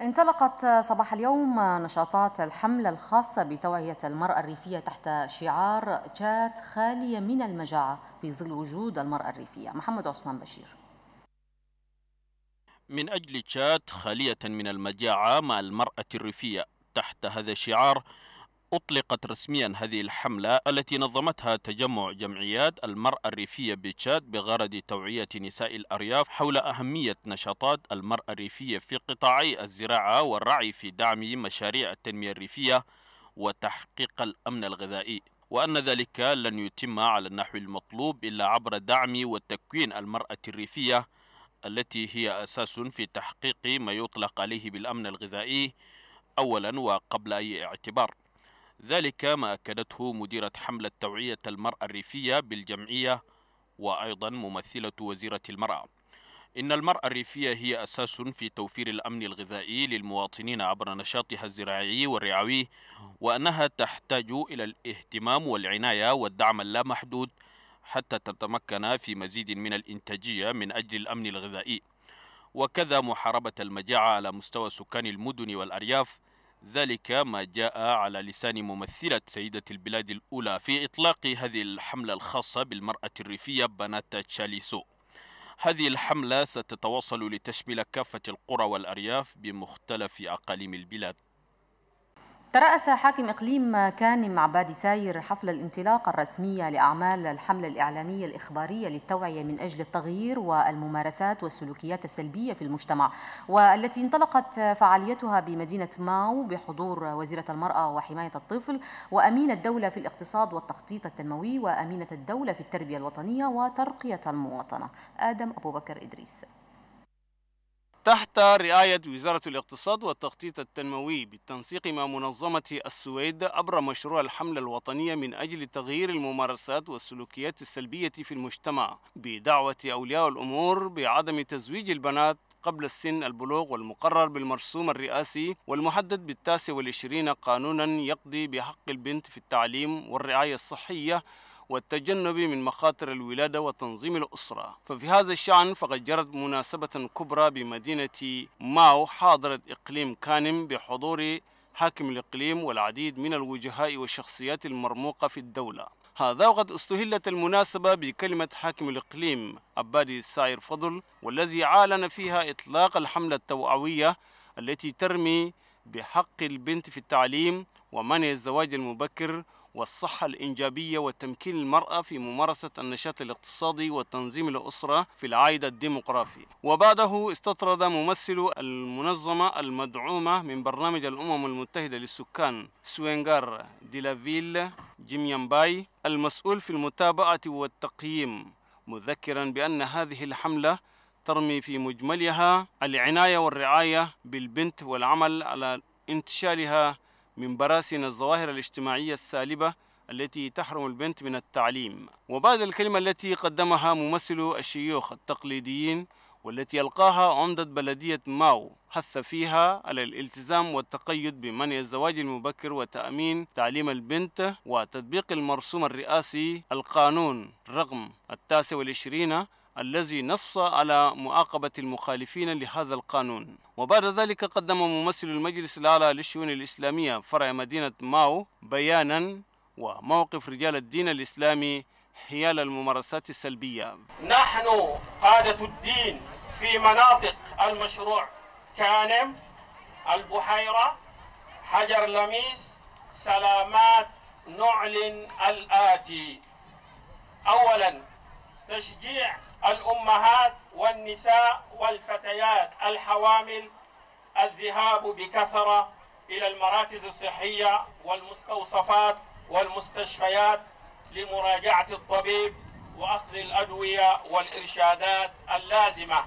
انطلقت صباح اليوم نشاطات الحملة الخاصة بتوعية المرأة الريفية تحت شعار جات خالية من المجاعة في ظل وجود المرأة الريفية محمد عثمان بشير من أجل تشات خالية من المجاعة مع المرأة الريفية تحت هذا الشعار أطلقت رسميا هذه الحملة التي نظمتها تجمع جمعيات المرأة الريفية بتشاد بغرض توعية نساء الأرياف حول أهمية نشاطات المرأة الريفية في قطاعي الزراعة والرعي في دعم مشاريع التنمية الريفية وتحقيق الأمن الغذائي وأن ذلك لن يتم على النحو المطلوب إلا عبر دعم وتكوين المرأة الريفية التي هي أساس في تحقيق ما يطلق عليه بالأمن الغذائي أولا وقبل أي اعتبار ذلك ما أكدته مديرة حملة توعية المرأة الريفية بالجمعية وأيضا ممثلة وزيرة المرأة إن المرأة الريفية هي أساس في توفير الأمن الغذائي للمواطنين عبر نشاطها الزراعي والرعوي وأنها تحتاج إلى الاهتمام والعناية والدعم اللامحدود حتى تتمكن في مزيد من الإنتاجية من أجل الأمن الغذائي وكذا محاربة المجاعة على مستوى سكان المدن والأرياف ذلك ما جاء على لسان ممثلة سيدة البلاد الأولى في إطلاق هذه الحملة الخاصة بالمرأة الريفية بنات تشاليسو هذه الحملة ستتواصل لتشمل كافة القرى والأرياف بمختلف أقاليم البلاد ترأس حاكم إقليم كان بادي ساير حفل الانطلاق الرسمية لأعمال الحملة الإعلامية الإخبارية للتوعية من أجل التغيير والممارسات والسلوكيات السلبية في المجتمع والتي انطلقت فعاليتها بمدينة ماو بحضور وزيرة المرأة وحماية الطفل وأمين الدولة في الاقتصاد والتخطيط التنموي وأمينة الدولة في التربية الوطنية وترقية المواطنة آدم أبو بكر إدريس تحت رعاية وزارة الاقتصاد والتخطيط التنموي بالتنسيق مع منظمة السويد عبر مشروع الحملة الوطنية من أجل تغيير الممارسات والسلوكيات السلبية في المجتمع بدعوة أولياء الأمور بعدم تزويج البنات قبل السن البلوغ والمقرر بالمرسوم الرئاسي والمحدد بالتاسع والعشرين قانونا يقضي بحق البنت في التعليم والرعاية الصحية والتجنب من مخاطر الولادة وتنظيم الأسرة ففي هذا الشأن فقد جرت مناسبة كبرى بمدينة ماو حاضرة إقليم كانم بحضور حاكم الإقليم والعديد من الوجهاء والشخصيات المرموقة في الدولة هذا وقد استهلت المناسبة بكلمة حاكم الإقليم عبادي السائر فضل والذي أعلن فيها إطلاق الحملة التوعوية التي ترمي بحق البنت في التعليم ومنع الزواج المبكر والصحة الإنجابية وتمكين المرأة في ممارسة النشاط الاقتصادي وتنظيم الأسرة في العايدة الديمقراطية وبعده استطرد ممثل المنظمة المدعومة من برنامج الأمم المتحدة للسكان سوينغار ديلافيل جيميامباي المسؤول في المتابعة والتقييم مذكرا بأن هذه الحملة ترمي في مجملها العناية والرعاية بالبنت والعمل على انتشالها من براثن الظواهر الاجتماعية السالبة التي تحرم البنت من التعليم وبعد الكلمة التي قدمها ممثل الشيوخ التقليديين والتي ألقاها عمدة بلدية ماو حث فيها على الالتزام والتقيد بمنع الزواج المبكر وتأمين تعليم البنت وتطبيق المرسوم الرئاسي القانون رقم التاسع والعشرين الذي نص على معاقبة المخالفين لهذا القانون وبعد ذلك قدم ممثل المجلس الأعلى للشؤون الإسلامية فرع مدينة ماو بيانا وموقف رجال الدين الإسلامي حيال الممارسات السلبية نحن قادة الدين في مناطق المشروع كانم البحيرة حجر لميس سلامات نعلن الآتي أولا تشجيع الأمهات والنساء والفتيات الحوامل الذهاب بكثرة إلى المراكز الصحية والمستوصفات والمستشفيات لمراجعة الطبيب وأخذ الأدوية والإرشادات اللازمة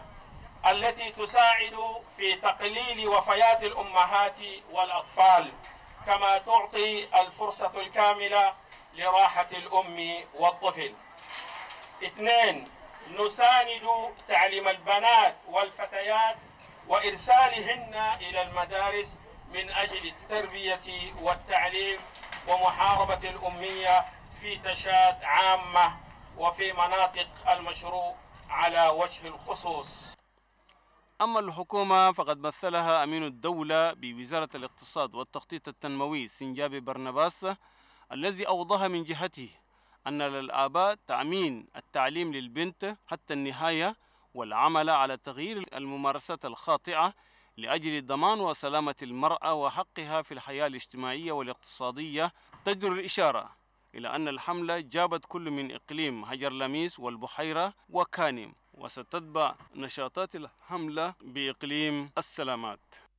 التي تساعد في تقليل وفيات الأمهات والأطفال كما تعطي الفرصة الكاملة لراحة الأم والطفل اثنين نساند تعليم البنات والفتيات وإرسالهن إلى المدارس من أجل التربية والتعليم ومحاربة الأمية في تشاد عامة وفي مناطق المشروع على وجه الخصوص أما الحكومة فقد مثلها أمين الدولة بوزارة الاقتصاد والتخطيط التنموي سنجابي برنباس الذي أوضح من جهته أن للآباء تعمين التعليم للبنت حتى النهاية والعمل على تغيير الممارسات الخاطئة لأجل ضمان وسلامة المرأة وحقها في الحياة الاجتماعية والاقتصادية تجدر الإشارة إلى أن الحملة جابت كل من إقليم هجر لميس والبحيرة وكانم وستتبع نشاطات الحملة بإقليم السلامات